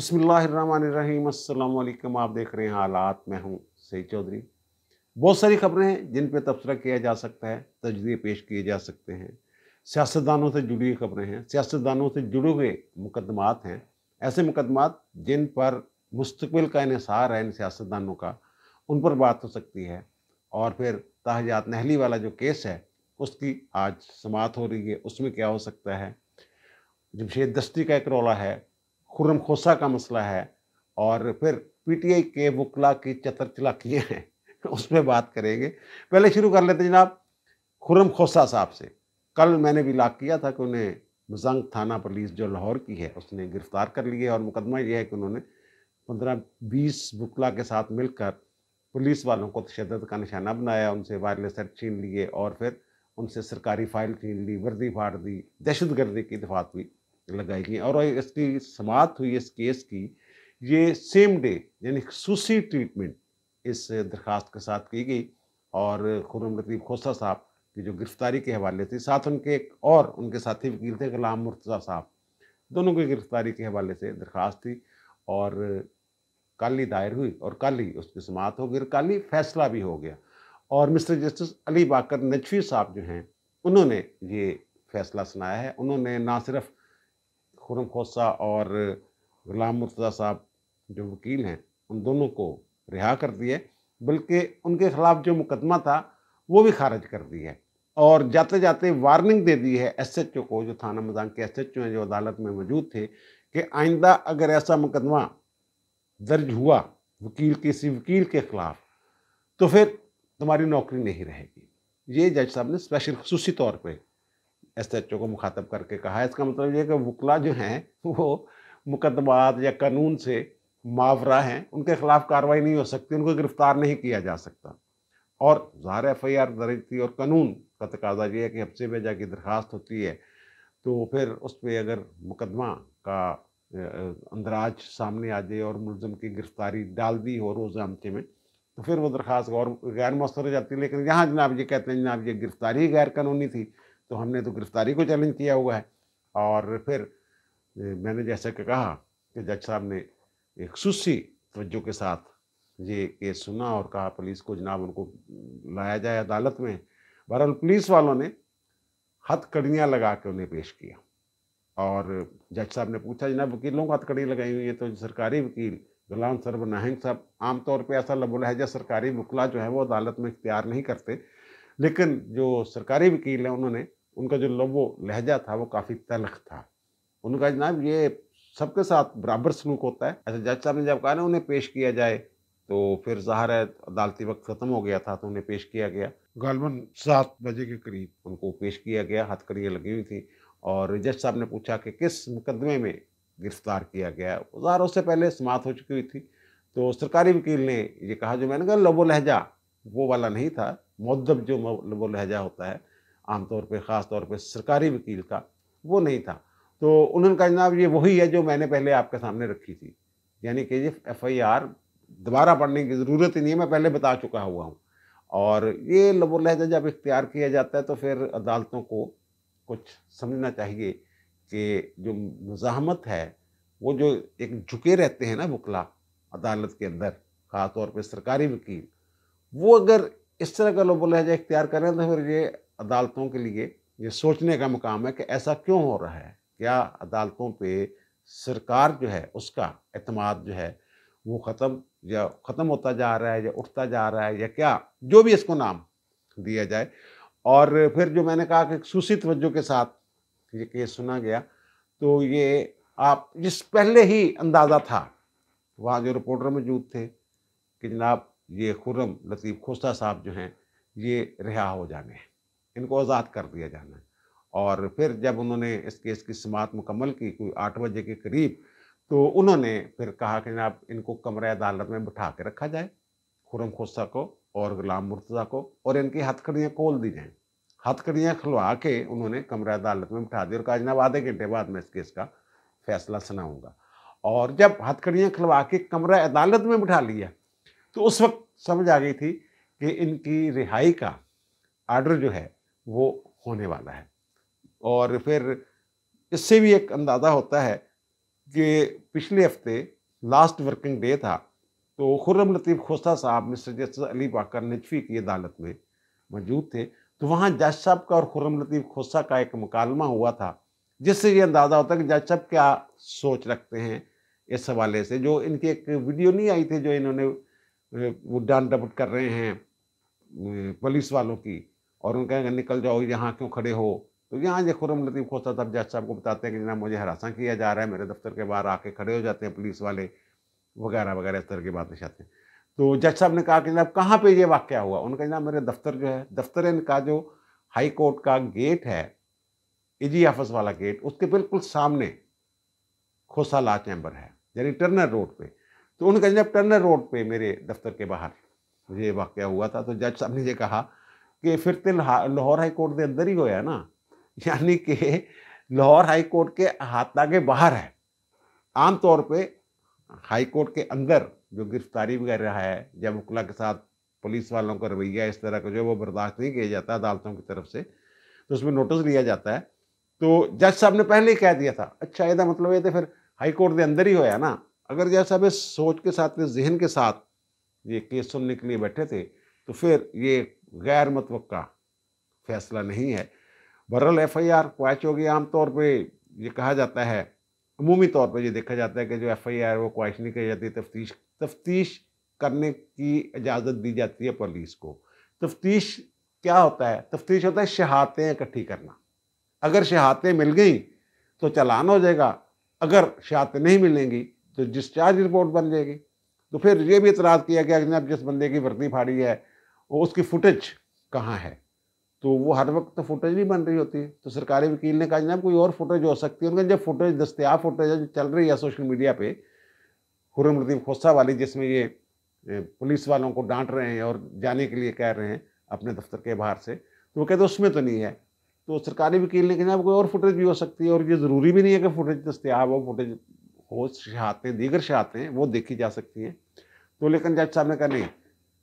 बसमीम अल्लाम आप देख रहे हैं हालात मैं हूँ सही चौधरी बहुत सारी खबरें हैं जिन पर तबसरा किया जा सकता है तजदे पेश किए जा सकते हैं सियासतदानों से जुड़ी हुई खबरें हैं सियासतदानों से जुड़े हुए मुकदमात हैं ऐसे मुकदमात जिन पर मुस्तबिल का इसार है इन सियासतदानों का उन पर बात हो सकती है और फिर ताहजात नहली वाला जो केस है उसकी आज समात हो रही है उसमें क्या हो सकता है जमशेद दस्ती का एक रौला है खुर्रम खोसा का मसला है और फिर पीटीआई के वकला की चतर किए हैं उस पर बात करेंगे पहले शुरू कर लेते जनाब खुर्रम खोसा साहब से कल मैंने भी लाख किया था कि उन्हें मजंग थाना पुलिस जो लाहौर की है उसने गिरफ्तार कर लिया और मुकदमा यह है कि उन्होंने पंद्रह बीस वकला के साथ मिलकर पुलिस वालों को तशद का निशाना बनाया उनसे वायरलेस सेट छीन लिए और फिर उनसे सरकारी फाइल छीन ली वर्दी फाड़ दी दहशत गर्दी की दफात हुई लगाई गई और इसकी समाप्त हुई इस केस की ये सेम डे यानी खसूसी ट्रीटमेंट इस दरख्वास्त के साथ की गई और खुरम लतीफ़ खोसा साहब की जो गिरफ्तारी के हवाले थी साथ उनके एक और उनके साथी वकील थे गुलाम मुर्तज़ा साहब दोनों की गिरफ्तारी के हवाले से दरख्वास्त थी और कल ही दायर हुई और कल ही उसकी समात हो गई और कल ही फैसला भी हो गया और मिस्टर जस्टिस अली बाकर नचवी साहब जो हैं उन्होंने ये फैसला सुनाया है उन्होंने ना सिर्फ़ खुरम खोसा और गुलाम मुर्तदा साहब जो वकील हैं उन दोनों को रिहा कर दिए बल्कि उनके खिलाफ जो मुकदमा था वो भी खारिज कर दी है और जाते जाते वार्निंग दे दी है एस एच ओ को जो थाना मदान के एस एच ओ हैं जो अदालत में मौजूद थे कि आइंदा अगर ऐसा मुकदमा दर्ज हुआ वकील किसी वकील के ख़िलाफ़ तो फिर तुम्हारी नौकरी नहीं रहेगी ये जज साहब ने स्पेशल खसूसी तौर पर एस एच ओ को मुखातब करके कहा इसका मतलब ये कि वकला जो हैं वो मुकदमात या कानून से मावरा हैं उनके खिलाफ कार्रवाई नहीं हो सकती उनको गिरफ्तार नहीं किया जा सकता और ज़ाहिर एफ आई आर दर्ज थी और कानून का तकाजा ये है कि हफ्से में जाके दरख्वास्त होती है तो फिर उस पर अगर मुकदमा का अंदराज सामने आ जाए और मुलम की गिरफ्तारी डाल दी हो रोज़ हमचे में तो फिर वो दरख्वास्त और गैर मौसर हो जाती है लेकिन यहाँ जनाब ये कहते हैं जनाब ये गिरफ्तारी गैर कानूनी थी तो हमने तो गिरफ्तारी को चैलेंज किया हुआ है और फिर मैंने जैसा कि कहा कि जज साहब ने एक सुस्सी तवज्जो के साथ ये केस सुना और कहा पुलिस को जनाब उनको लाया जाए अदालत में बहरहाल पुलिस वालों ने हथकड़ियाँ लगा के उन्हें पेश किया और जज साहब ने पूछा जनाब वकीलों को हथकड़ी लगाई हुई है तो सरकारी वकील गुलाम सरवर नाहंग साहब आमतौर पर ऐसा जब सरकारी वकला जो है वो अदालत में इख्तियार नहीं करते लेकिन जो सरकारी वकील हैं उन्होंने उनका जो लव लहजा था वो काफ़ी तलख था उन्होंने कहा जनाब ये सबके साथ बराबर सलूक होता है अच्छा जज साहब ने जब कहा ना उन्हें पेश किया जाए तो फिर ज़ाहर है अदालती वक्त ख़त्म हो गया था तो उन्हें पेश किया गया गालबन सात बजे के करीब उनको पेश किया गया हथकड़ियाँ लगी हुई थी और जज साहब ने पूछा कि किस मुकदमे में गिरफ्तार किया गया ज़ाहर उससे पहले समाप्त हो चुकी हुई थी तो सरकारी वकील ने ये कहा जो मैंने कहा लबो लहजा वो वाला नहीं था मदब जो लबो लहजा होता है आमतौर पर ख़ास तौर पर सरकारी वकील का वो नहीं था तो उन्होंने कहा जनाब ये वही है जो मैंने पहले आपके सामने रखी थी यानी कि ये एफ आई आर दोबारा पढ़ने की ज़रूरत ही नहीं है मैं पहले बता चुका हुआ हूँ और ये लबो लहजा जब इख्तियार किया जाता है तो फिर अदालतों को कुछ समझना चाहिए कि जो मुजामत है वो जो एक झुके रहते हैं ना वकला अदालत के अंदर ख़ासतौर पर सरकारी वकील वो अगर इस तरह का लबो लहजा इख्तियार करें तो फिर ये अदालतों के लिए ये सोचने का मुकाम है कि ऐसा क्यों हो रहा है क्या अदालतों पे सरकार जो है उसका अतमाद जो है वो ख़त्म या ख़त्म होता जा रहा है या उठता जा रहा है या क्या जो भी इसको नाम दिया जाए और फिर जो मैंने कहा कि सूसी तवज्जो के साथ ये केस सुना गया तो ये आप जिस पहले ही अंदाज़ा था वहाँ जो रिपोर्टर मौजूद थे कि जनाब ये खुर्रम लतीफ़ खोसा साहब जो हैं ये रिहा हो जाने हैं इनको आज़ाद कर दिया जाना है और फिर जब उन्होंने इस केस की समात मुकम्मल की कोई आठ बजे के करीब तो उन्होंने फिर कहा कि जनाब इनको कमरे अदालत में बिठा के रखा जाए खुरम खोसा को और गुलाम मुर्तज़ा को और इनकी हथकड़ियाँ खोल दी जाएँ हथकड़ियाँ खुलवा के उन्होंने कमरे अदालत में बिठा दी और कहा जनाब आधे घंटे बाद मैं इस केस का फैसला सुनाऊँगा और जब हथकड़ियाँ खुलवा के कमरा अदालत में बिठा लिया तो उस वक्त समझ आ गई थी कि इनकी रिहाई का आर्डर जो है वो होने वाला है और फिर इससे भी एक अंदाज़ा होता है कि पिछले हफ्ते लास्ट वर्किंग डे था तो खुर्रम लतीफ़ खोसा साहब मिस्टर जस्टिस अली बाकर नजफी की अदालत में मौजूद थे तो वहाँ जज साहब का और खुर्रम लतीफ़ खोसा का एक मुकालमा हुआ था जिससे ये अंदाज़ा होता है कि जज साहब क्या सोच रखते हैं इस हवाले से जो इनकी एक वीडियो नहीं आई थी जो इन्होंने वो डांट डपट कर रहे हैं पुलिस वालों की और उनका कहेंगे निकल जाओ यहाँ क्यों खड़े हो तो यहाँ ये खुरम लतीफ़ खोसा साहब जज साहब को बताते हैं कि जना मुझे हरासा किया जा रहा है मेरे दफ्तर के बाहर आके खड़े हो जाते हैं पुलिस वाले वगैरह वगैरह इस तरह की बातें चाहते हैं तो जज साहब ने कहा कि जनाब कहाँ पे ये वाक्य हुआ उनका जनाब मेरे दफ्तर जो है दफ्तर इनका जो हाई कोर्ट का गेट है इजी ऑफिस वाला गेट उसके बिल्कुल सामने खोसा ला चैम्बर है यानी टर्नर रोड पे तो उनका जनाब टर्नर रोड पे मेरे दफ्तर के बाहर ये वाक्य हुआ था तो जज साहब ने ये कहा फिर ਫਿਰ ਤੇ लाहौर हाई कोर्ट के अंदर ही होया ना यानी कि लाहौर हाई कोर्ट के हाथा के बाहर है आमतौर पे हाई कोर्ट के अंदर जो गिरफ्तारी वगैरह है या मुकला के साथ पुलिस वालों का रवैया इस तरह का जो वो बर्दाश्त नहीं किया जाता अदालतों की तरफ से तो उसमें नोटिस लिया जाता है तो जज साहब ने पहले ही कह दिया था अच्छा यदा तो मतलब ये तो फिर हाई कोर्ट के अंदर ही होया ना अगर जज साहब इस सोच के साथ इस जहन के साथ ये केस सुनने के लिए बैठे थे तो फिर ये गैर मतव फैसला नहीं है बरल एफ आई आर क्वाच होगी आमतौर पर यह कहा जाता है अमूमी तौर पर यह देखा जाता है कि जो एफ आई आर वो क्वाइश नहीं कही जाती तफ्तीश तफ्तीश करने की इजाज़त दी जाती है पुलिस को तफ्तीश क्या होता है तफ्तीश होता है शहातें इकट्ठी करना अगर शहातें मिल गई तो चलान हो जाएगा अगर शहातें नहीं मिलेंगी तो डिस्चार्ज रिपोर्ट बन जाएगी तो फिर ये भी इतराज़ किया गया कि जिस बंदे की वर्दी फाड़ी है उसकी फुटेज कहाँ है तो वो हर वक्त तो फुटेज नहीं बन रही होती है तो सरकारी वकील ने कहा जनाब कोई और फुटेज हो सकती है उनका जब फुटेज दस्तियाब फुटेज जो चल रही है सोशल मीडिया पर हुरम लतीफ़ खोसा वाली जिसमें ये पुलिस वालों को डांट रहे हैं और जाने के लिए कह रहे हैं अपने दफ्तर के बाहर से तो वो कहते उसमें तो नहीं है तो सरकारी वकील ने कहा कोई और फुटेज भी हो सकती है और ये ज़रूरी भी नहीं है कि फुटेज दस्तियाब हो फुटेज हो शहादतें दीगर शहादतें वो देखी जा सकती हैं तो लेकिन जज साहब ने कहा नहीं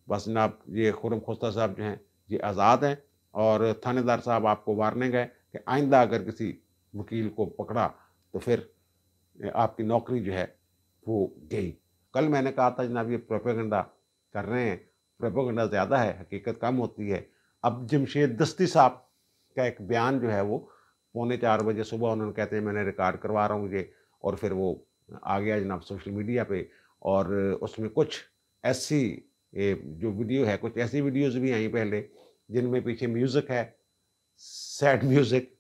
बस जनाब ये खुरम खुस्ता साहब जो हैं ये आज़ाद हैं और थानेदार साहब आपको वार्निंग है कि आइंदा अगर किसी वकील को पकड़ा तो फिर आपकी नौकरी जो है वो गई कल मैंने कहा था जनाब ये प्रोपेगंडा कर रहे हैं प्रोपेगंडा ज़्यादा है हकीकत कम होती है अब जमशेद दस्ती साहब का एक बयान जो है वो पौने चार बजे सुबह उन्होंने कहते हैं मैंने रिकॉर्ड करवा रहा हूँ ये और फिर वो आ गया जनाब सोशल मीडिया पे और उसमें कुछ ऐसी ये जो वीडियो है कुछ ऐसी वीडियोस भी आई पहले जिनमें पीछे म्यूज़िक है सैड म्यूज़िक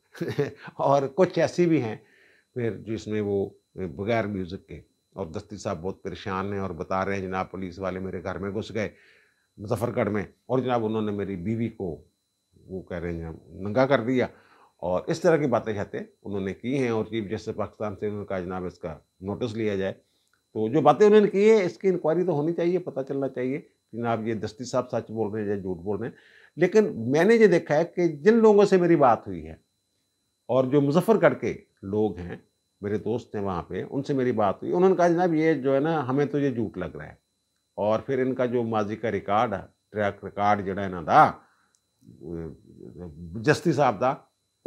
और कुछ ऐसी भी हैं फिर जिसमें वो बगैर म्यूज़िक के और दस्ती साहब बहुत परेशान हैं और बता रहे हैं जनाब पुलिस वाले मेरे घर में घुस गए मुजफ्फरगढ़ में और जनाब उन्होंने मेरी बीवी को वो कह रहे हैं नंगा कर दिया और इस तरह की बातें जाते उन्होंने की हैं और चीफ जस्टिस पाकिस्तान से उन्होंने कहा जनाब इसका नोटिस लिया जाए तो जो बातें उन्होंने की है इसकी इंक्वायरी तो होनी चाहिए पता चलना चाहिए कि जनाब ये दस्ती साहब सच बोल रहे हैं या झूठ बोल रहे हैं लेकिन मैंने ये देखा है कि जिन लोगों से मेरी बात हुई है और जो मुजफ्फरगढ़ के लोग हैं मेरे दोस्त हैं वहाँ पे उनसे मेरी बात हुई उन्होंने कहा जनाब ये जो है ना हमें तो ये झूठ लग रहा है और फिर इनका जो माजी का रिकॉर्ड है ट्रैक रिकॉर्ड जोड़ा इन्हों का जस्ती साहब का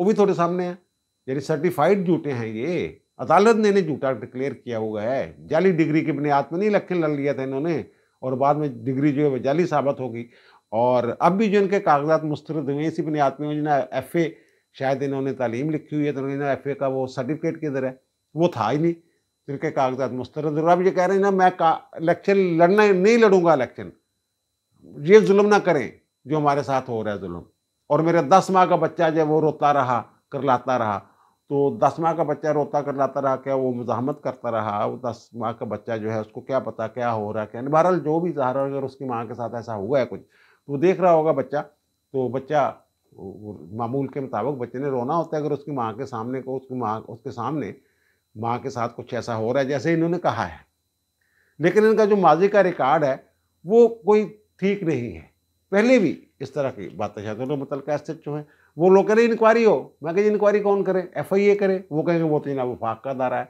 वो भी थोड़े सामने है यानी सर्टिफाइड झूठे हैं ये अदालत ने इन्हें झूठा डिक्लेयर किया हुआ है जाली डिग्री के बुनियाद में नहीं लखे लड़ लिया था इन्होंने और बाद में डिग्री जो है वह जाली साबित होगी और अब भी जो इनके कागजात मुस्तरद हुए इसी बुनियाद में जिन्हें एफ ए शायद इन्होंने तालीम लिखी हुई है तो इन्होंने एफ ए का वो सर्टिफिकेट किधर है वो था ही नहीं तो इनके कागजात मुस्तरद और अब ये कह रहे हैं ना मैं इलेक्शन लड़ना नहीं लड़ूंगा इलेक्शन ये जुल्म ना करें जो हमारे साथ हो रहा है जुल्म और मेरा दस माह का बच्चा जो वो रोता रहा करलाता रहा तो दस माह का बच्चा रोता कर लाता रहा क्या वो मुजामत करता रहा वो दस माह का बच्चा जो है उसको क्या पता क्या हो रहा है क्या बहरहाल जो भी सहारा अगर उसकी माँ के साथ ऐसा हुआ है कुछ तो देख रहा होगा बच्चा तो बच्चा मामूल के मुताबिक बच्चे ने रोना होता है अगर उसकी माँ के सामने को उसकी माँ उसके सामने माँ के साथ कुछ ऐसा हो रहा है जैसे इन्होंने कहा है लेकिन इनका जो माजी का रिकॉर्ड है वो कोई ठीक नहीं है पहले भी इस तरह की बातें शायद मुतल ऐसे जो है वो लोग लोकली इंक्वायरी हो मैं कहीं इंक्वायरी कौन करे एफ आई ए करे वो कहेंगे वो तो जनाब वफाक का अदारा है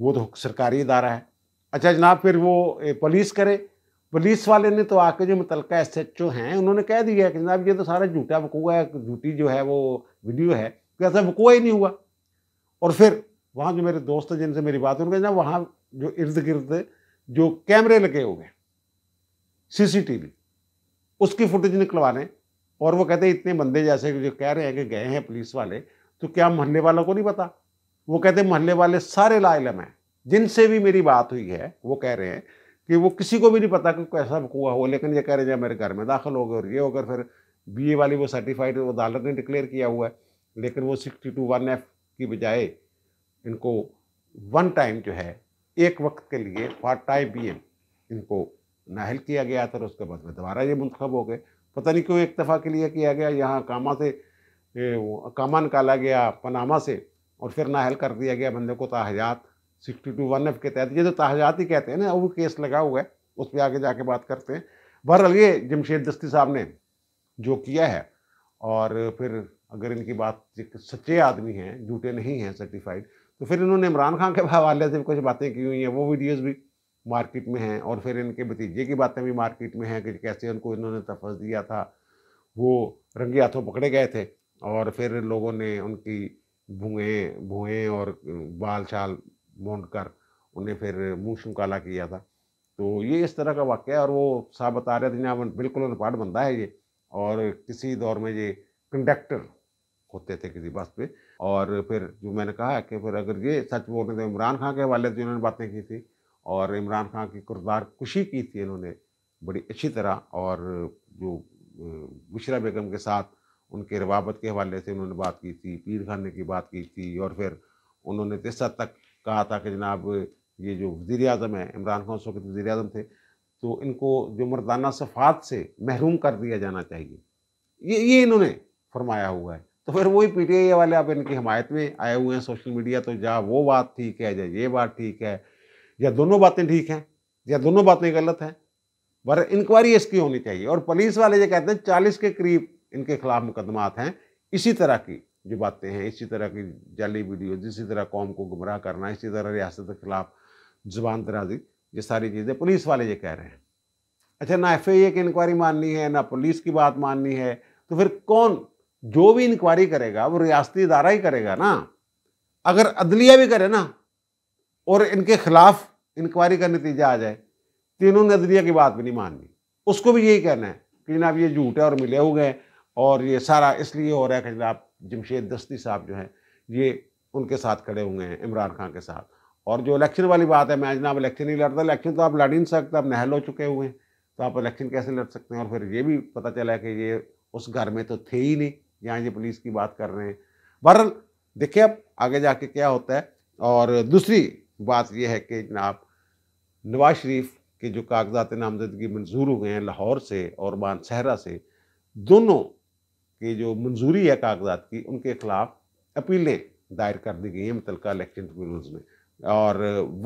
वो तो सरकारी अदारा है अच्छा जनाब फिर वो पुलिस करे पुलिस वाले ने तो आके जो मुतलका एस एच ओ हैं उन्होंने कह दिया है कि जनाब ये तो सारा झूठा वकूआ है झूठी जो है वो वीडियो है तो ऐसा वकूआ ही नहीं हुआ और फिर वहाँ जो मेरे दोस्त हैं जिनसे मेरी बात उनके जनाब वहाँ जो इर्द गिर्द जो कैमरे लगे हुए हैं सीसीटीवी उसकी फुटेज निकलवाने और वो कहते इतने बंदे जैसे जो कह रहे हैं कि गए हैं पुलिस वाले तो क्या मोहल्ले वालों को नहीं पता वो कहते मोहल्ले वाले सारे लाइलम हैं जिनसे भी मेरी बात हुई है वो कह रहे हैं कि वो किसी को भी नहीं पता कि कैसा हुआ हो लेकिन ये कह रहे हैं मेरे घर में दाखिल हो गए और ये होकर फिर बीए वाली वो सर्टिफाइड वो अदालत ने डिक्लेयर किया हुआ है लेकिन वो सिक्सटी टू वन एफ की बजाय इनको वन टाइम जो है एक वक्त के लिए पार्ट टाइम बी एम इनको नाहल किया गया था और उसके बाद में दोबारा ये मंतखब हो गए पता नहीं क्यों एक दफ़ा के लिए किया गया यहाँ कामा से कामा निकाला गया पनामा से और फिर नाहल कर दिया गया बंदे को ताहजात सिक्सटी टू वन एफ के तहत ये जो ताहजात ही कहते हैं ना वो केस लगा हुआ है उस पर आगे जाके बात करते हैं बहरहाल ये जमशेद दस्ती साहब ने जो किया है और फिर अगर इनकी बात सच्चे आदमी हैं झूठे नहीं हैं सर्टिफाइड तो फिर इन्होंने इमरान खान के हवाले से भी कुछ बातें की हुई हैं वो वीडियोज़ भी मार्केट में हैं और फिर इनके भतीजे की बातें भी मार्केट में हैं कि कैसे उनको इन्होंने तफज दिया था वो रंगे हाथों पकड़े गए थे और फिर लोगों ने उनकी भुएँ भुएँ और बाल छाल मोड़ कर उन्हें फिर मुँह शुकाला किया था तो ये इस तरह का वाक्य है और वो साहब बता रहे थे जहाँ बिल्कुल अनपाठ बंदा है ये और किसी दौर में ये कंडक्टर होते थे किसी बस पे और फिर जो मैंने कहा कि फिर अगर ये सच बोल रहे थे तो इमरान खान के हवाले से जिन्होंने बातें की थी और इमरान खान की किरदार खुशी की थी इन्होंने बड़ी अच्छी तरह और जो बुशरा बेगम के साथ उनके रवाबत के हवाले से उन्होंने बात की थी पीर खाने की बात की थी और फिर उन्होंने तिस्सा तक कहा था कि जनाब ये जो वज़ी अजम है इमरान खान उस वक्त वज़ी अजम थे तो इनको जो मरदाना सफ़ात से महरूम कर दिया जाना चाहिए ये ये इन्होंने फरमाया हुआ है तो फिर वही पी टी आई वाले आप इनकी हमायत में आए हुए हैं सोशल मीडिया तो जहाँ वो बात ठीक है जहाँ ये बात ठीक है या दोनों बातें ठीक हैं या दोनों बातें गलत हैं पर इंक्वायरी इसकी होनी चाहिए और पुलिस वाले ये कहते हैं चालीस के करीब इनके खिलाफ मुकदमात हैं इसी तरह की जो बातें हैं इसी तरह की जाली वीडियो इसी तरह कौम को गुमराह करना इसी तरह रियासत के खिलाफ जुबान दराजी ये सारी चीज़ें पुलिस वाले ये कह रहे हैं अच्छा ना एफ की इंक्वायरी माननी है ना पुलिस की बात माननी है तो फिर कौन जो भी इंक्वायरी करेगा वो रियासती इदारा ही करेगा ना अगर अदलिया भी करे ना और इनके खिलाफ इंक्वायरी का नतीजा आ जाए तीनों नजरिया की बात भी नहीं माननी उसको भी यही कहना है कि जनाब ये झूठ है और मिले हुए हैं और ये सारा इसलिए हो रहा है कि जनाब जमशेद दस्ती साहब जो हैं ये उनके साथ खड़े हुए हैं इमरान खान के साथ और जो इलेक्शन वाली बात है मैं जनाब इलेक्शन नहीं लड़ता इलेक्शन तो आप लड़ ही नहीं सकते आप नहल हो चुके हुए हैं तो आप इलेक्शन कैसे लड़ सकते हैं और फिर ये भी पता चला कि ये उस घर में तो थे ही नहीं यहाँ ये पुलिस की बात कर रहे हैं बहरहाल देखिए अब आगे जाके क्या होता है और दूसरी बात यह है कि जनाब नवाज शरीफ के जो कागजात नामजदगी मंजूर हुए हैं लाहौर से और मानसहरा से दोनों की जो मंजूरी है कागजात की उनके ख़िलाफ़ अपीलें दायर कर दी गई हैं मुतलका इलेक्शन ट्रिब्यूनल्स में और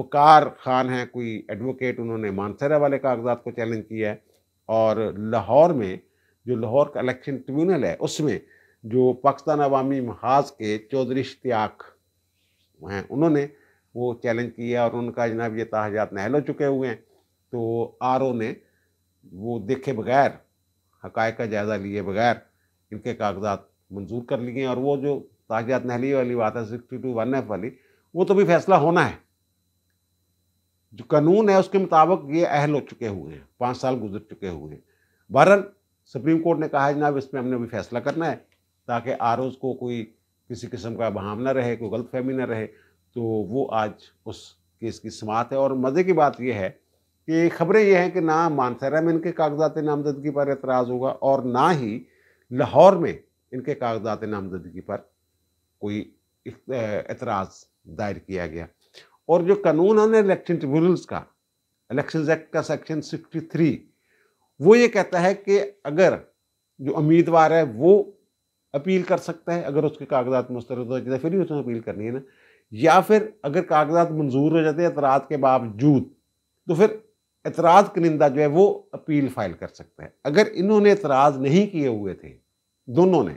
वकार खान हैं कोई एडवोकेट उन्होंने मानसहरा वाले कागजात को चैलेंज किया है और लाहौर में जो लाहौर का इलेक्शन ट्रिब्यूनल है उसमें जो पाकिस्तान अवामी महाज के चौधरी इश्तियाक हैं उन्होंने वो चैलेंज किया और उनका जनाब ये ताजात नहल हो चुके हुए हैं तो आर ने वो देखे बगैर हक का जायज़ा लिए बगैर इनके कागजात मंजूर कर लिए और वो जो ताजात नहली वाली बात है सिक्सटी टू वन एफ वाली वो तो भी फैसला होना है जो कानून है उसके मुताबिक ये अहल हो चुके हुए हैं पाँच साल गुजर चुके हुए हैं बहरल सुप्रीम कोर्ट ने कहा जनाब इसमें हमने भी फैसला करना है ताकि आर को कोई किसी किस्म का बहाम ना रहे कोई गलत फहमी ना रहे तो वो आज उस केस की समात है और मज़े की बात यह है कि खबरें यह हैं कि ना मानसरा में इनके कागजात नामजदगी पर एतराज़ होगा और ना ही लाहौर में इनके कागजात नामजदगी पर कोई एतराज़ दायर किया गया और जो कानून है ना इलेक्शन ट्रिब्यूनल्स का इलेक्शन एक्ट का सेक्शन 63 वो ये कहता है कि अगर जो उम्मीदवार है वो अपील कर सकता है अगर उसके कागजात मुस्तरद हो फिर भी उसने अपील करनी है ना या फिर अगर कागजात मंजूर हो जाते हैं एतराज़ के बावजूद तो फिर एतराज़ कनिंदा जो है वो अपील फाइल कर सकता है अगर इन्होंने एतराज़ नहीं किए हुए थे दोनों ने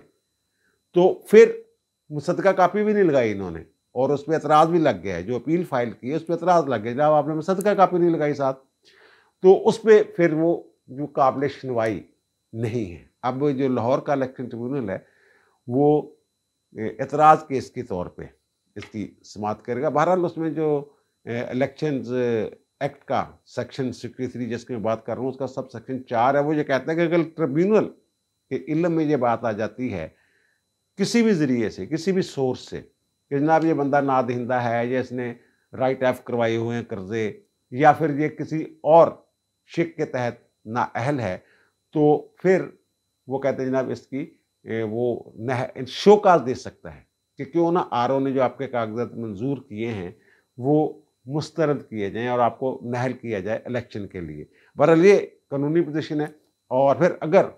तो फिर मुसदका कापी भी नहीं लगाई इन्होंने और उस पर एतराज़ भी लग गया है जो अपील फाइल की है उस पर एतराज़ लग गया जब आपने मुसदका कापी नहीं लगाई साथ तो उस पर फिर वो जो काबिल सुनवाई नहीं है अब जो लाहौर का इलेक्शन ट्रिब्यूनल है वो एतराज़ केस के तौर पर इसकी समाप्त करेगा बहरहाल उसमें जो इलेक्शन एक्ट का सेक्शन सिक्सटी थ्री जिसकी मैं बात कर रहा हूँ उसका सब सेक्शन चार है वो ये कहता है कि अगर ट्रिब्यूनल के इलम में ये बात आ जाती है किसी भी ज़रिए से किसी भी सोर्स से कि जनाब ये बंदा नादहिंदा है या इसने राइट ऑफ करवाए हुए हैं कर्ज़े या फिर ये किसी और शिक के तहत ना अहल है तो फिर वो कहते हैं जनाब इसकी वो नह शो काज दे सकता है कि क्यों ना आर ने जो आपके कागजात मंजूर किए हैं वो मुस्तरद किए जाएँ और आपको नहल किया जाए इलेक्शन के लिए बहरहाल ये कानूनी पोजिशन है और फिर अगर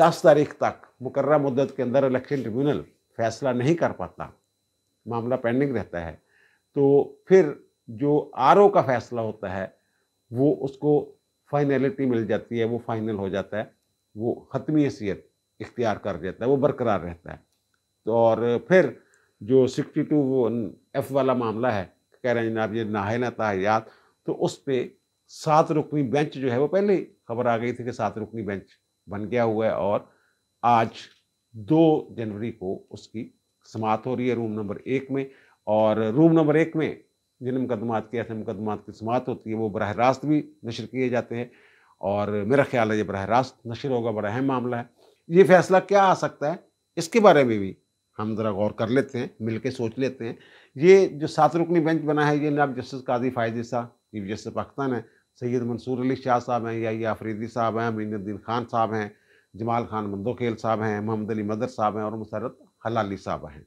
दस तारीख तक मुकर मुद्दत के अंदर इलेक्शन ट्रिब्यूनल फैसला नहीं कर पाता मामला पेंडिंग रहता है तो फिर जो आर का फैसला होता है वो उसको फाइनलिटी मिल जाती है वो फाइनल हो जाता है वो हतमी हैसियत इख्तियार कर देता है वो बरकरार रहता है तो और फिर जो सिक्सटी वो एफ वाला मामला है कह रहे हैं जनाब ये ना ताहियात तो उस पर सात रुकनी बेंच जो है वो पहले खबर आ गई थी कि सात रुकनी बेंच बन गया हुआ है और आज दो जनवरी को उसकी समात हो रही है रूम नंबर एक में और रूम नंबर एक में जिन मुकदमात की ऐसे मुकदमात की समात होती है वो बरह रास्त भी नशर किए जाते हैं और मेरा ख्याल है ये बरह रास्त नशर होगा बड़ा अहम मामला है ये फैसला क्या आ सकता है इसके बारे में भी हम ज़रा गौर कर लेते हैं मिल के सोच लेते हैं ये जो सात रुकनी बेंच बना है ये नाब जस्टिस कादी फायदे साहब चीफ जस्टिस पाकिस्तान है सैयद मंसूर अली शाह साहब हैं या आफरीदी साहब हैं अमीनुद्दीन खान साहब हैं जमाल खान मंदोखेल साहब हैं मोहम्मद अली मदर साहब हैं और मुसरत हलाली साहब हैं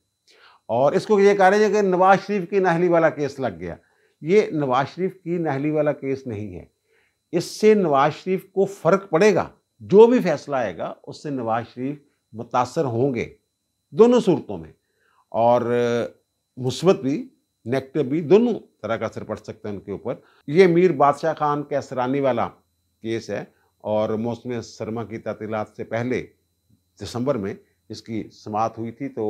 और इसको ये कह रहे हैं कि नवाज शरीफ की नाहली वाला केस लग गया ये नवाज शरीफ की नाहली वाला केस नहीं है इससे नवाज शरीफ को फ़र्क पड़ेगा जो भी फैसला आएगा उससे नवाज शरीफ मुतासर होंगे दोनों सूरतों में और मुस्बत भी नेगेटिव भी दोनों तरह का असर पड़ सकता है उनके ऊपर ये मीर बादशाह खान के असरानी वाला केस है और मौसम सरमा की तातीलत से पहले दिसंबर में इसकी समात हुई थी तो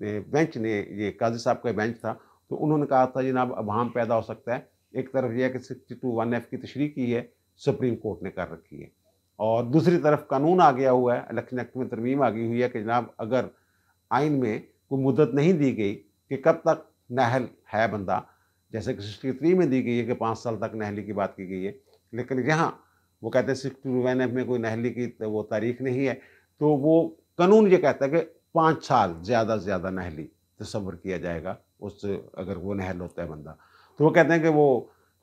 बेंच ने ये काजी साहब का बेंच था तो उन्होंने कहा था जनाब अब हम पैदा हो सकता है एक तरफ यह है कि सिक्सटी टू वन एफ की तशरी की है सुप्रीम कोर्ट ने कर रखी है और दूसरी तरफ कानून आ गया हुआ है इलेक्शन एक्ट में तरमीम आ गई हुई है कि जनाब अगर आइन में कोई मुद्दत नहीं दी गई कि कब तक नहल है बंदा जैसे कि सिक्सटी थ्री में दी गई है कि पाँच साल तक नहली की बात की गई है लेकिन यहाँ वो कहते हैं सिक्सटी टू एन एफ में कोई नहली की तो वो तारीख नहीं है तो वो कानून ये कहता है कि पाँच साल ज़्यादा से ज़्यादा नहली तस्वर किया जाएगा उस अगर वो नहल होता है बंदा तो वो कहते हैं कि वो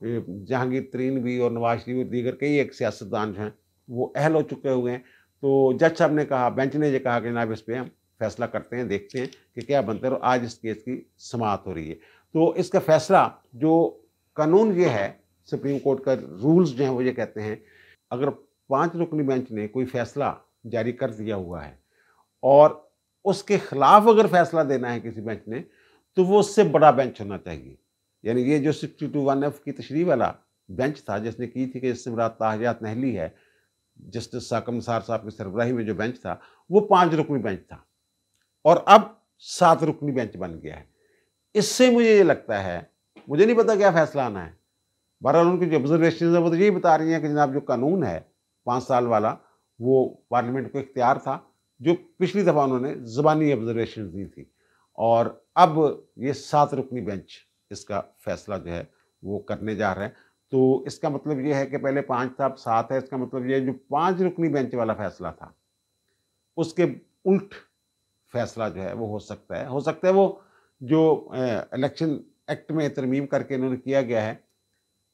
जहांगीर तरीन भी और नवाज शरीफ और दीगर कई एक सियासतदान जो हैं वो अहल हो चुके हुए हैं तो जज साहब ने कहा बेंच ने यह कहा कि जनाब इस पर हम फैसला करते हैं देखते हैं कि क्या बनता है और आज इस केस की समाप्त हो रही है तो इसका फैसला जो कानून ये है सुप्रीम कोर्ट का रूल्स जो हैं वो ये कहते हैं अगर पांच रुकनी बेंच ने कोई फैसला जारी कर दिया हुआ है और उसके खिलाफ अगर फैसला देना है किसी बेंच ने तो वो उससे बड़ा बेंच होना चाहिए यानी ये जो सिक्सटी टू वन एफ की तशरी वाला बेंच था जिसने की थी कि इससे मुराद ताहजात नहली है जस्टिस साकम सार साहब की सरबराही में जो बेंच था वो पाँच रुकनी बेंच था और अब सात रुकनी बेंच बन गया है इससे मुझे ये लगता है मुझे नहीं पता क्या फैसला आना है बहरहाल उनकी जो ऑब्जर्वेशन है वो तो यही बता रही हैं कि जनाब जो कानून है पाँच साल वाला वो पार्लियामेंट को इख्तियार था जो पिछली दफ़ा उन्होंने ज़बानी ऑब्जर्वेशन दी थी और अब ये सात रुकनी बेंच इसका फैसला जो है वो करने जा रहे हैं तो इसका मतलब ये है कि पहले पाँच था अब सात है इसका मतलब ये जो पाँच रुकनी बेंच वाला फैसला था उसके उल्ट फैसला जो है वो हो सकता है हो सकता है वो जो इलेक्शन एक्ट में तरमीम करके इन्होंने किया गया है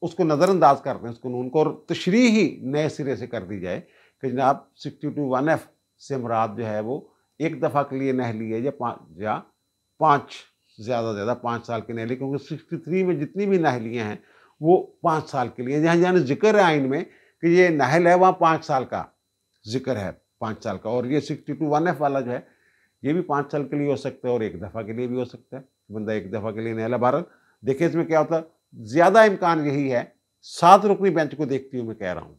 उसको नज़रअंदाज कर दें उस कानून को और तशरी ही नए सिरे से कर दी जाए कि जनाब सिक्सटी टू वन एफ से मराद जो है वो एक दफ़ा के लिए नहली है या पाँच या पाँच ज़्यादा ज़्यादा पाँच साल की नहली क्योंकि सिक्सटी थ्री में जितनी भी नहलियाँ हैं वो पाँच साल के लिए जहाँ जहाँ जिक्र है आइन में कि ये नहल है वहाँ पाँच साल का जिक्र है पाँच साल का और ये सिक्सटी टू वन एफ वाला जो है ये भी पाँच साल के लिए हो सकता है और एक दफ़ा के लिए भी हो सकता है बंदा एक दफ़ा के लिए नहला भारत देखिए इसमें क्या होता है ज़्यादा इम्कान यही है सात रुकनी बेंच को देखती हुए मैं कह रहा हूँ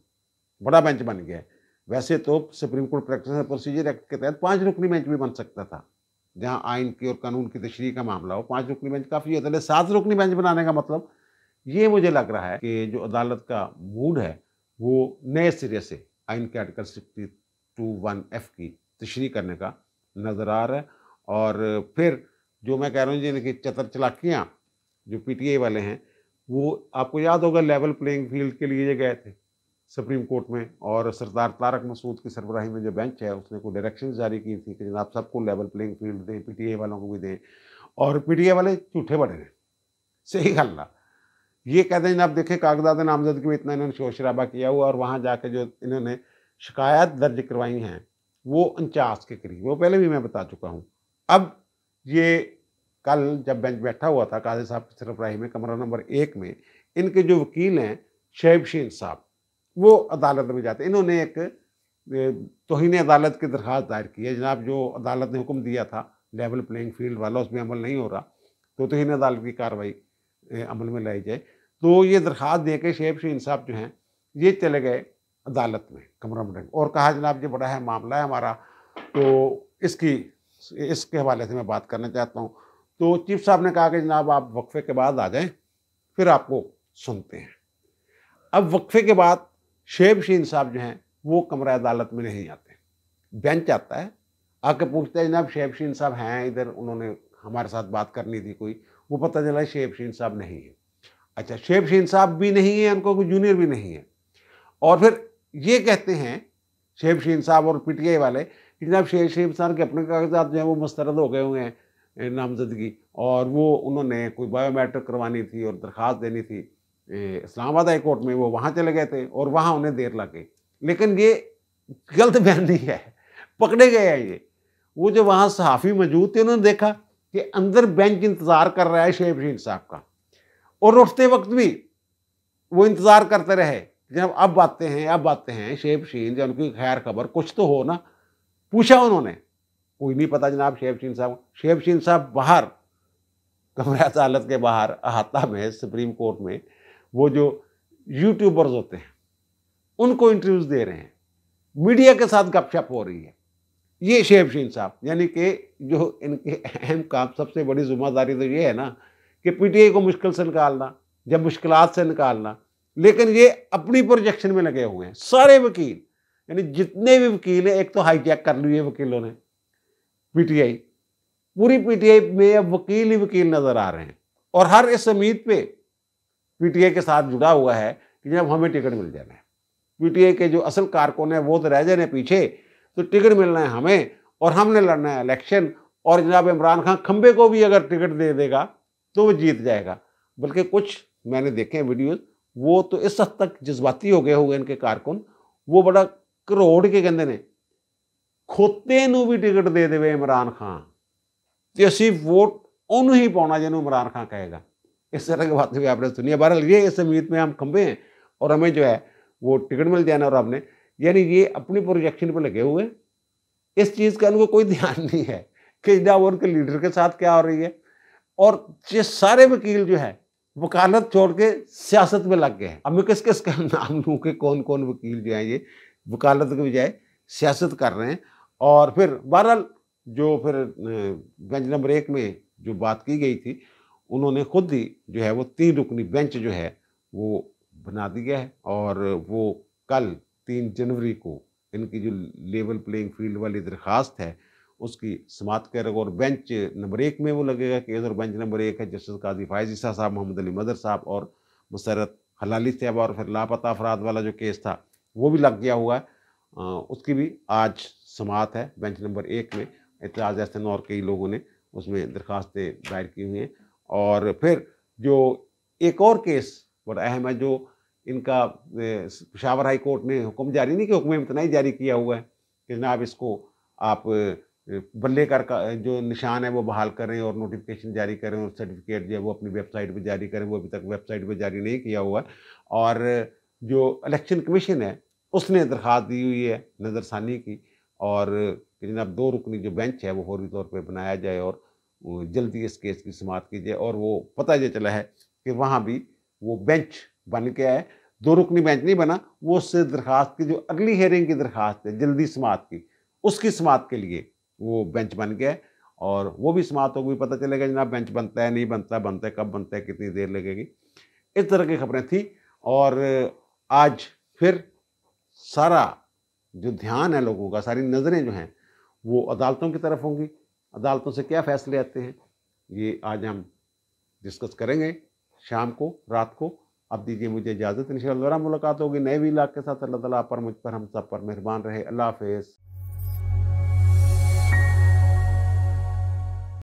बड़ा बेंच बन गया वैसे तो supreme court practice procedure act के तहत पाँच रुकनी बेंच भी बन सकता था जहाँ आइन की और कानून की तशरी का मामला हो पाँच रुकनी बेंच काफ़ी होता है सात रुकनी बेंच बनाने का मतलब ये मुझे लग रहा है कि जो अदालत का मूड है वो नए सिरे से आइन के article sixty two one F की तशरी करने का नज़र आ रहा है और फिर जो मैं कह रहा हूँ जिनकी चतर चलाकियाँ जो पीटीआई वाले हैं वो आपको याद होगा लेवल प्लेइंग फील्ड के लिए गए थे सुप्रीम कोर्ट में और सरदार तारक मसूद की सरबराही में जो बेंच है उसने कोई डायरेक्शन जारी की थी कि जनाब सबको लेवल प्लेइंग फील्ड दें पी वालों को भी दें और पी वाले झूठे बड़े हैं सही गल ना ये कहते हैं जनाब देखें कागजात नामजद के भी इतना इन्होंने शोर शराबा किया हुआ और वहाँ जाके जो इन्होंने शिकायत दर्ज करवाई हैं वो उनचास के करीब वो पहले भी मैं बता चुका हूँ अब ये कल जब बेंच बैठा हुआ था काजी साहब की सरबराही में कमरा नंबर एक में इनके जो वकील हैं शीन साहब वो अदालत में जाते इन्होंने एक तोहन अदालत की दरख्वास्त दायर की है जनाब जो अदालत ने हुक्म दिया था लेवल प्लेइंग फील्ड वाला उसमें अमल नहीं हो रहा तो तोहन अदालत की कार्रवाई अमल में लाई जाए तो ये दरख्वास्त दे के शेब शीन साहब जो हैं ये चले गए अदालत में कमरम डंग और कहा जनाब ये बड़ा है मामला है हमारा तो इसकी इसके हवाले से मैं बात करना चाहता हूँ तो चीफ साहब ने कहा कि जनाब आप वक्फे के बाद आ जाएं फिर आपको सुनते हैं अब वक्फे के बाद शेब शीन साहब जो हैं वो कमरा अदालत में नहीं आते बेंच आता है आके पूछते हैं जनाब शेब शीन साहब हैं इधर उन्होंने हमारे साथ बात करनी थी कोई वो पता चला शेब शीन साहब नहीं है अच्छा शेब शीन साहब भी नहीं है उनको कोई जूनियर भी नहीं है और फिर ये कहते हैं शेब शीन साहब और पीटीआई वाले कि जनाब शेब शीम साहब के अपने कागजात जो हैं वो मुस्तरद हो गए हुए हैं नामजदगी और वो उन्होंने कोई बायोमेट्रिक करवानी थी और दरख्वास्त देनी थी इस्लामाबाद हाई कोर्ट में वो वहाँ चले गए थे और वहाँ उन्हें देर लग गई लेकिन ये गलत बयानी है पकड़े गए हैं ये वो जो वहाँ सहाफ़ी मौजूद थे उन्होंने देखा कि अंदर बेंच इंतज़ार कर रहा है शेब शीन साहब का और उठते वक्त भी वो इंतज़ार करते रहे जब अब आते हैं अब आते हैं शेब शीन या उनकी खैर खबर कुछ तो हो ना पूछा उन्होंने कोई नहीं पता जनाब शेब शीन साहब शेब शीन साहब बाहर कमरे अदालत के बाहर अहाता में सुप्रीम कोर्ट में वो जो यूट्यूबर्स होते हैं उनको इंटरव्यूज दे रहे हैं मीडिया के साथ गपशप हो रही है ये शेब शीन साहब यानी कि जो इनके अहम काम सबसे बड़ी जिम्मेदारी तो ये है ना कि पीटीआई को मुश्किल से निकालना जब मुश्किल से निकालना लेकिन ये अपनी प्रोजेक्शन में लगे हुए हैं सारे वकील यानी जितने भी वकील हैं एक तो हाईजैक कर लिए वकीलों ने पीटीआई पूरी पीटीआई में अब वकील ही वकील नजर आ रहे हैं और हर इस उम्मीद पे पीटीआई के साथ जुड़ा हुआ है कि जब हमें टिकट मिल जाना है पीटीआई के जो असल कारकुन है वो तो रह जाने पीछे तो टिकट मिलना है हमें और हमने लड़ना है इलेक्शन और जनाब इमरान खान खंबे को भी अगर टिकट दे देगा तो वो जीत जाएगा बल्कि कुछ मैंने देखे हैं वीडियोज़ वो तो इस हद तक जज्बाती हो गए हो गए इनके कारकुन वो बड़ा करोड़ के कहते ने खोते भी टिकट दे ਦੇ इमरान खान तो असी वोट उन्होंने ही पाना ਜਿਹਨੂੰ इमरान खान कहेगा इस तरह की बातें भी आपने सुनी है बहरहाल ये इस उम्मीद में हम खंबे हैं और हमें जो है वो टिकट मिल जाना और आपने यानी ये अपनी प्रोजेक्शन पर लगे हुए इस चीज़ का इनको कोई ध्यान नहीं है कि जब उनके लीडर के साथ क्या हो रही है और ये सारे वकील जो है वकालत छोड़ के सियासत में लग गए हैं अब मैं किस किस का नाम लूँ कि कौन कौन वकील जो हैं ये वकालत के बजाय सियासत कर रहे हैं और फिर बहरहाल जो फिर बेंच नंबर एक में जो बात की गई थी उन्होंने खुद ही जो है वो तीन रुकनी बेंच जो है वो बना दिया है और वो कल तीन जनवरी को इनकी जो लेवल प्लेइंग फील्ड वाली दरख्वास्त है उसकी समात करेगा और बेंच नंबर एक में वो लगेगा केस और बेंच नंबर एक है जस्टिस काजी फायज ईसा साहब मोहम्मद अली मदर साहब और मुसरत हलाली साहब और फिर लापता अफराद वाला जो केस था वो भी लग गया हुआ है उसकी भी आज समात है बेंच नंबर एक में एतराज एहसन और कई लोगों ने उसमें दरख्वास्तें दायर की हुई हैं और फिर जो एक और केस बड़ा अहम है जो इनका पशावर हाई कोर्ट ने हुक्म जारी नहीं कि हुक्म इतना ही जारी किया हुआ है कि जनाब इसको आप बल्ले कर का जो निशान है वो बहाल करें और नोटिफिकेशन जारी करें और सर्टिफिकेट जो है वो अपनी वेबसाइट पर जारी करें वो अभी तक वेबसाइट पर जारी नहीं किया हुआ और जो इलेक्शन कमीशन है उसने दरख्वास्त दी हुई है नज़रसानी की और जनाब दो रुकनी जो बेंच है वो फौरी तौर पर बनाया जाए और जल्दी इस केस की समाप्त की जाए और वो पता ये चला है कि वहाँ भी वो बेंच बन गया है दो रुकनी बेंच नहीं बना वो उससे दरख्वास्त की जो अगली हेयरिंग की दरख्वास्त है जल्दी समाप्त की उसकी समाप्त के लिए वो बेंच बन गए और वो भी समाप्त गई पता चलेगा जनाब बेंच बनता है नहीं बनता बनता है कब बनता है कितनी देर लगेगी इस तरह की खबरें थी और आज फिर सारा जो ध्यान है लोगों का सारी नज़रें जो हैं वो अदालतों की तरफ होंगी अदालतों से क्या फैसले आते हैं ये आज हम डिस्कस करेंगे शाम को रात को अब दीजिए मुझे इजाज़त इन मुलाकात होगी नए भी इलाके के साथ अल्लाह ताला पर मुझ पर हम सब पर मेहरबान रहे अल्लाह हाफिज़